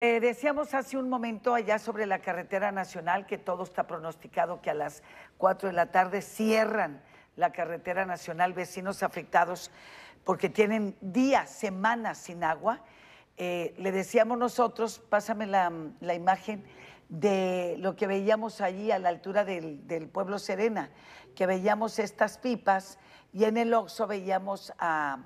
Eh, decíamos hace un momento allá sobre la carretera nacional que todo está pronosticado que a las 4 de la tarde cierran la carretera nacional, vecinos afectados porque tienen días, semanas sin agua. Eh, le decíamos nosotros, pásame la, imagen de lo que veíamos allí a la altura del, pueblo Serena, que veíamos estas pipas y en el Oxo veíamos a,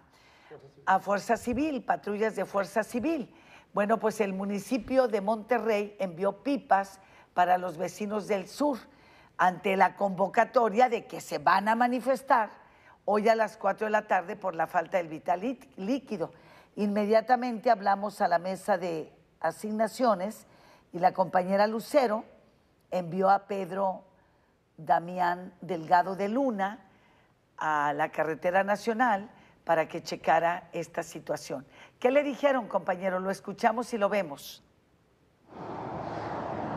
a Fuerza Civil, patrullas de Fuerza Civil. Bueno, pues el municipio de Monterrey envió pipas para los vecinos del sur ante la convocatoria de que se van a manifestar hoy a las 4 de la tarde por la falta del vital líquido. Inmediatamente hablamos a la mesa de asignaciones y la compañera Lucero envió a Pedro Damián Delgado de Luna a la carretera nacional para que checara esta situación. ¿Qué le dijeron, compañero? Lo escuchamos y lo vemos.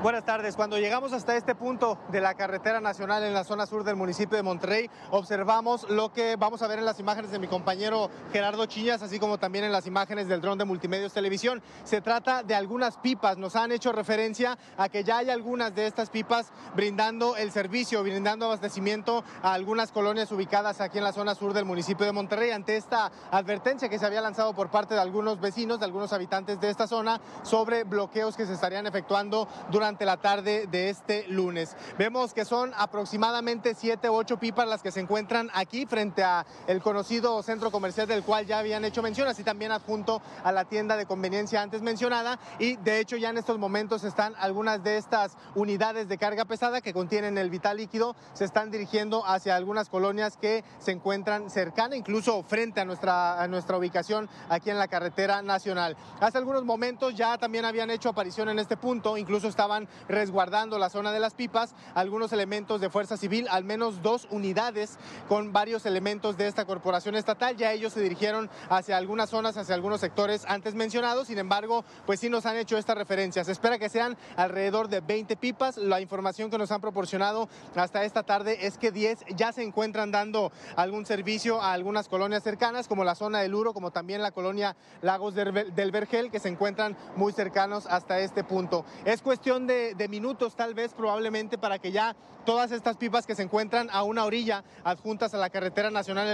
Buenas tardes. Cuando llegamos hasta este punto de la carretera nacional en la zona sur del municipio de Monterrey, observamos lo que vamos a ver en las imágenes de mi compañero Gerardo Chiñas, así como también en las imágenes del dron de Multimedios Televisión. Se trata de algunas pipas. Nos han hecho referencia a que ya hay algunas de estas pipas brindando el servicio, brindando abastecimiento a algunas colonias ubicadas aquí en la zona sur del municipio de Monterrey. Ante esta advertencia que se había lanzado por parte de algunos vecinos, de algunos habitantes de esta zona, sobre bloqueos que se estarían efectuando durante la tarde de este lunes. Vemos que son aproximadamente siete u ocho pipas las que se encuentran aquí frente a el conocido centro comercial del cual ya habían hecho mención, así también adjunto a la tienda de conveniencia antes mencionada y de hecho ya en estos momentos están algunas de estas unidades de carga pesada que contienen el vital líquido, se están dirigiendo hacia algunas colonias que se encuentran cercana, incluso frente a nuestra, a nuestra ubicación aquí en la carretera nacional. Hace algunos momentos ya también habían hecho aparición en este punto, incluso estaban resguardando la zona de las pipas, algunos elementos de Fuerza Civil, al menos dos unidades con varios elementos de esta corporación estatal. Ya ellos se dirigieron hacia algunas zonas, hacia algunos sectores antes mencionados, sin embargo, pues sí nos han hecho estas referencias. Se espera que sean alrededor de 20 pipas. La información que nos han proporcionado hasta esta tarde es que 10 ya se encuentran dando algún servicio a algunas colonias cercanas, como la zona del Uro, como también la colonia Lagos del Vergel, que se encuentran muy cercanos hasta este punto. Es cuestión de, minutos tal vez probablemente para que ya todas estas pipas que se encuentran a una orilla adjuntas a la carretera nacional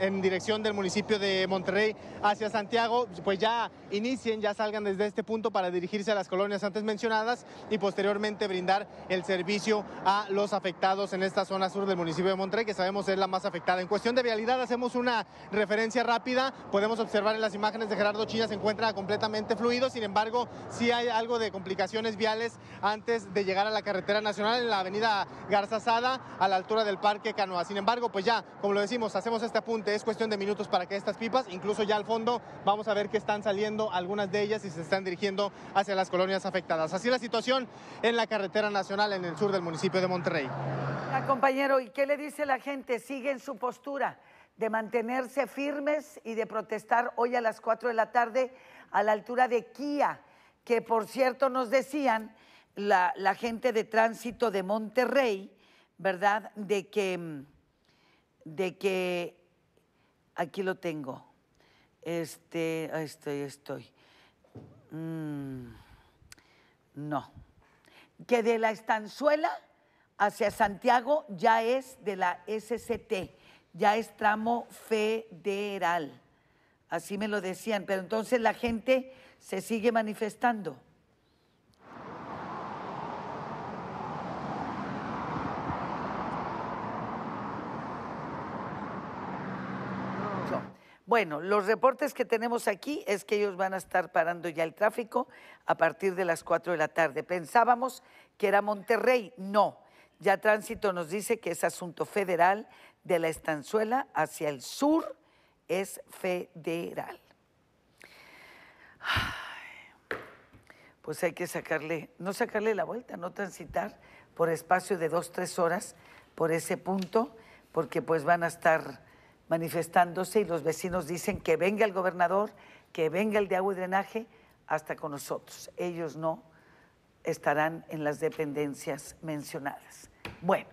en, dirección del municipio de Monterrey hacia Santiago, pues ya inicien, ya salgan desde este punto para dirigirse a las colonias antes mencionadas y posteriormente brindar el servicio a los afectados en esta zona sur del municipio de Monterrey, que sabemos es la más afectada. En cuestión de vialidad hacemos una referencia rápida, podemos observar en las imágenes de Gerardo Chilla se encuentra completamente fluido, sin embargo, sí hay algo de complicaciones viales antes de llegar a la carretera nacional en la avenida Garzazada a la altura del Parque Canoa. Sin embargo, pues ya, como lo decimos, hacemos este apunte, es cuestión de minutos para que estas pipas, incluso ya al fondo, vamos a ver que están saliendo algunas de ellas y se están dirigiendo hacia las colonias afectadas. Así la situación en la carretera nacional en el sur del municipio de Monterrey. compañero, ¿y qué le dice la gente? ¿Siguen su postura? de mantenerse firmes y de protestar hoy a las 4 de la tarde a la altura de Kia, que por cierto nos decían la, gente de tránsito de Monterrey, ¿verdad? De que, de que, aquí lo tengo, este, ahí estoy, estoy. Mm, no, que de la estanzuela hacia Santiago ya es de la SCT, ya es tramo federal. Así me lo decían, pero entonces la gente se sigue manifestando. Bueno, los reportes que tenemos aquí es que ellos van a estar parando ya el tráfico a partir de las 4 de la tarde. Pensábamos que era Monterrey, no. Ya Tránsito nos dice que es asunto federal de la estanzuela hacia el sur, es federal. Pues hay que sacarle, no sacarle la vuelta, no transitar por espacio de dos, tres horas por ese punto, porque pues van a estar manifestándose y los vecinos dicen que venga el gobernador, que venga el de agua y drenaje, hasta con nosotros. Ellos no estarán en las dependencias mencionadas. Bueno,